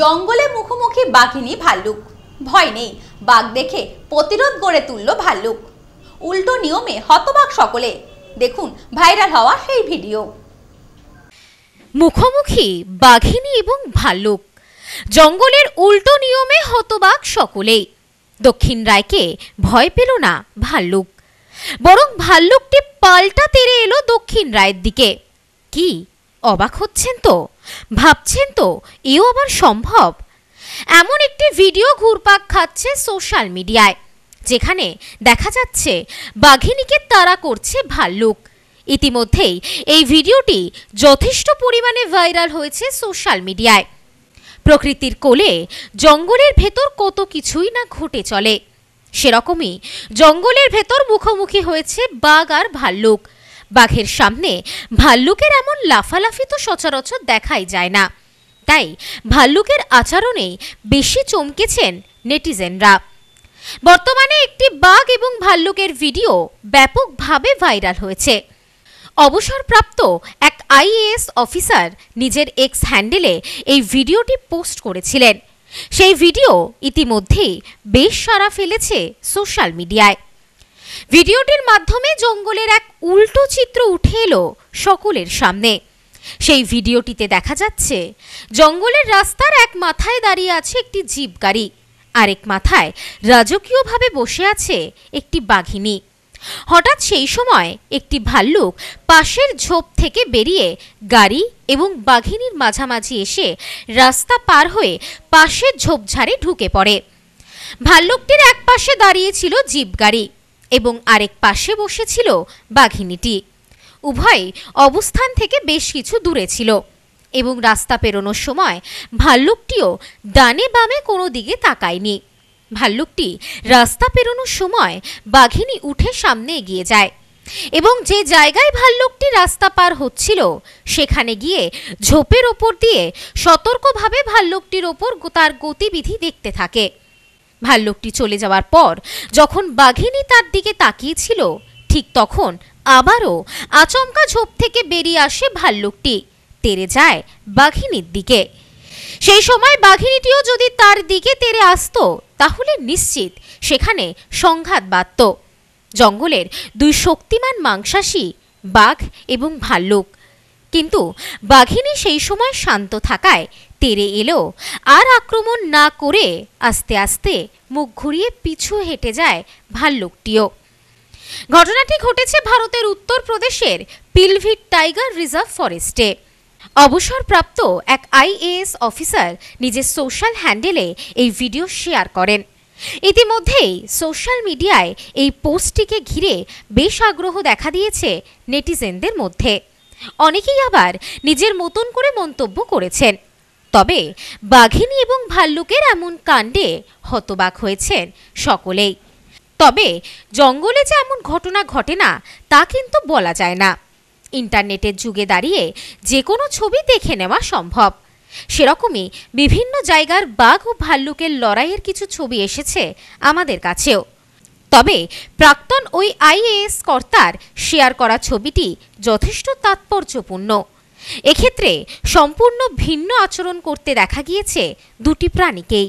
জঙ্গলে মুখোমুখি বাঘিনী ভাল্লুক ভয় নেই বাঘ দেখে প্রতিরোধ গড়ে তুলল ভাল্লুক উল্টো নিয়মে হতবাক সকলে দেখুন ভাইরাল হওয়া সেই ভিডিও মুখোমুখি বাঘিনী এবং ভাল্লুক জঙ্গলের উল্টো নিয়মে হতবাক সকলেই দক্ষিণ রায়কে ভয় পেল না ভাল্লুক বরং ভাল্লুকটি পাল্টা তেরে এলো দক্ষিণ রায়ের দিকে কি অবাক হচ্ছেন তো ভাবছেন তো এও আবার সম্ভব এমন একটি ভিডিও ঘুরপাক খাচ্ছে সোশ্যাল মিডিয়ায় যেখানে দেখা যাচ্ছে বাঘিনীকে তাড়া করছে ভাল্লুক ইতিমধ্যেই এই ভিডিওটি যথেষ্ট পরিমাণে ভাইরাল হয়েছে সোশ্যাল মিডিয়ায় প্রকৃতির কোলে জঙ্গলের ভেতর কত কিছুই না ঘটে চলে সেরকমই জঙ্গলের ভেতর মুখোমুখি হয়েছে বাঘ আর ভাল্লুক বাঘের সামনে ভাল্লুকের এমন লাফালাফি তো সচরাচর দেখাই যায় না তাই ভাল্লুকের আচরণেই বেশি চমকেছেন নেটিজেনরা বর্তমানে একটি বাঘ এবং ভাল্লুকের ভিডিও ব্যাপকভাবে ভাইরাল হয়েছে অবসরপ্রাপ্ত এক আইএএস অফিসার নিজের এক্স হ্যান্ডেলে এই ভিডিওটি পোস্ট করেছিলেন সেই ভিডিও ইতিমধ্যেই বেশ সারা ফেলেছে সোশ্যাল মিডিয়ায় ভিডিওটির মাধ্যমে জঙ্গলের এক উল্টো চিত্র উঠে এলো সকলের সামনে সেই ভিডিওটিতে দেখা যাচ্ছে জঙ্গলের রাস্তার এক মাথায় দাঁড়িয়ে আছে একটি জিপ গাড়ি আরেক মাথায় রাজকীয়ভাবে বসে আছে একটি বাঘিনী হঠাৎ সেই সময় একটি ভাল্লুক পাশের ঝোপ থেকে বেরিয়ে গাড়ি এবং বাঘিনীর মাঝামাঝি এসে রাস্তা পার হয়ে পাশের ঝোপঝাড়ে ঢুকে পড়ে ভাল্লুকটির এক পাশে দাঁড়িয়ে ছিল জিপ গাড়ি এবং আরেক পাশে বসেছিল বাঘিনীটি উভয় অবস্থান থেকে বেশ কিছু দূরে ছিল এবং রাস্তা পেরোনোর সময় ভাল্লুকটিও ডানে বামে কোনো দিকে তাকায়নি ভাল্লুকটি রাস্তা পেরোনোর সময় বাঘিনী উঠে সামনে এগিয়ে যায় এবং যে জায়গায় ভাল্লুকটি রাস্তা পার হচ্ছিল সেখানে গিয়ে ঝোপের ওপর দিয়ে সতর্কভাবে ভাল্লুকটির ওপর তার গতিবিধি দেখতে থাকে ভাল্লুকটি চলে যাওয়ার পর যখন বাঘিনী তার দিকে তাকিয়েছিল ঠিক তখন আবারও আচমকা ঝোপ থেকে বেরিয়ে আসে ভাল্লুকটি তেরে যায় বাঘিনীর দিকে সেই সময় বাঘিনীটিও যদি তার দিকে তেরে আসতো তাহলে নিশ্চিত সেখানে সংঘাত বাঁধত জঙ্গলের দুই শক্তিমান মাংসাশী বাঘ এবং ভাল্লুক কিন্তু বাঘিনী সেই সময় শান্ত থাকায় তেরে এলো আর আক্রমণ না করে আস্তে আস্তে মুখ ঘুরিয়ে পিছু হেঁটে যায় ভাল্লুকটিও ঘটনাটি ঘটেছে ভারতের উত্তরপ্রদেশের পিলভিট টাইগার রিজার্ভ ফরেস্টে অবসরপ্রাপ্ত এক আইএএস অফিসার নিজের সোশ্যাল হ্যান্ডেলে এই ভিডিও শেয়ার করেন ইতিমধ্যেই সোশ্যাল মিডিয়ায় এই পোস্টটিকে ঘিরে বেশ আগ্রহ দেখা দিয়েছে নেটিজেনদের মধ্যে অনেকেই আবার নিজের মতন করে মন্তব্য করেছেন তবে বাঘিনী এবং ভাল্লুকের এমন কাণ্ডে হতবাক হয়েছেন সকলেই তবে জঙ্গলে যে এমন ঘটনা ঘটে না তা কিন্তু বলা যায় না ইন্টারনেটের যুগে দাঁড়িয়ে যে কোনো ছবি দেখে নেওয়া সম্ভব সেরকমই বিভিন্ন জায়গার বাঘ ও ভাল্লুকের লড়াইয়ের কিছু ছবি এসেছে আমাদের কাছেও তবে প্রাক্তন ওই আইএএস কর্তার শেয়ার করা ছবিটি যথেষ্ট তাৎপর্যপূর্ণ এক্ষেত্রে সম্পূর্ণ ভিন্ন আচরণ করতে দেখা গিয়েছে দুটি প্রাণীকেই